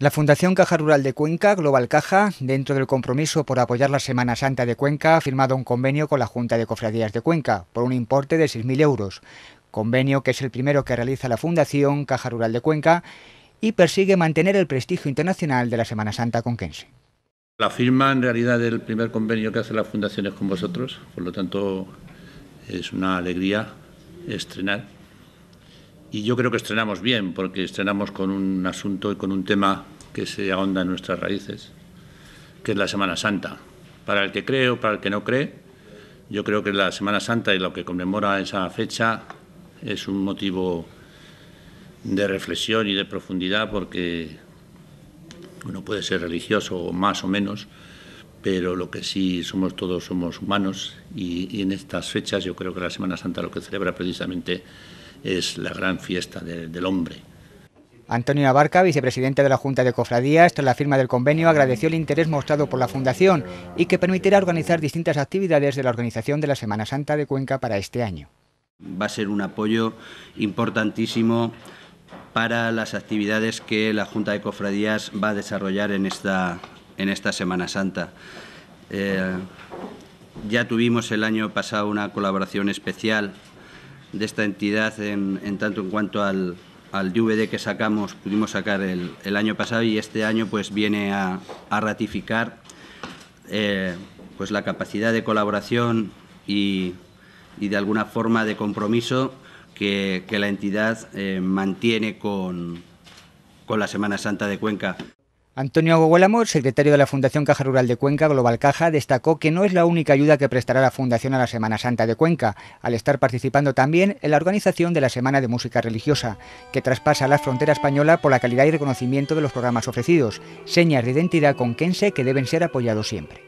La Fundación Caja Rural de Cuenca, Global Caja, dentro del compromiso por apoyar la Semana Santa de Cuenca, ha firmado un convenio con la Junta de Cofradías de Cuenca por un importe de 6.000 euros, convenio que es el primero que realiza la Fundación Caja Rural de Cuenca y persigue mantener el prestigio internacional de la Semana Santa conquense. La firma en realidad del primer convenio que hacen las fundaciones con vosotros, por lo tanto es una alegría estrenar y yo creo que estrenamos bien, porque estrenamos con un asunto y con un tema que se ahonda en nuestras raíces, que es la Semana Santa. Para el que cree o para el que no cree, yo creo que la Semana Santa y lo que conmemora esa fecha es un motivo de reflexión y de profundidad, porque uno puede ser religioso más o menos, pero lo que sí somos todos somos humanos y, en estas fechas yo creo que la Semana Santa lo que celebra precisamente es la gran fiesta del hombre. Antonio Abarca, vicepresidente de la Junta de Cofradías, tras la firma del convenio agradeció el interés mostrado por la Fundación y que permitirá organizar distintas actividades de la organización de la Semana Santa de Cuenca para este año. Va a ser un apoyo importantísimo para las actividades que la Junta de Cofradías va a desarrollar en esta, en esta Semana Santa. Eh, ya tuvimos el año pasado una colaboración especial de esta entidad en, tanto en cuanto al, al, DVD que sacamos, pudimos sacar el, año pasado y este año pues viene a, ratificar eh, pues la capacidad de colaboración y, de alguna forma de compromiso que, la entidad eh, mantiene con, con la Semana Santa de Cuenca. Antonio Gogolamor, secretario de la Fundación Caja Rural de Cuenca, Global Caja, destacó que no es la única ayuda que prestará la Fundación a la Semana Santa de Cuenca, al estar participando también en la organización de la Semana de Música Religiosa, que traspasa la frontera española por la calidad y reconocimiento de los programas ofrecidos, señas de identidad conquense que deben ser apoyados siempre.